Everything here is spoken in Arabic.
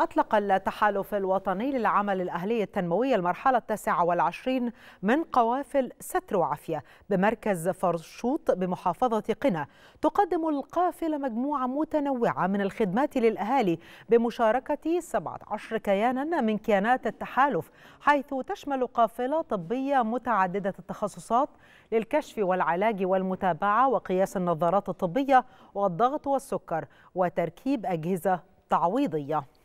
أطلق التحالف الوطني للعمل الأهلي التنموي المرحلة التاسعة والعشرين من قوافل ستر وعافية بمركز فرشوط بمحافظة قنا تقدم القافلة مجموعة متنوعة من الخدمات للأهالي بمشاركة 17 كيانا من كيانات التحالف حيث تشمل قافلة طبية متعددة التخصصات للكشف والعلاج والمتابعة وقياس النظارات الطبية والضغط والسكر وتركيب أجهزة تعويضية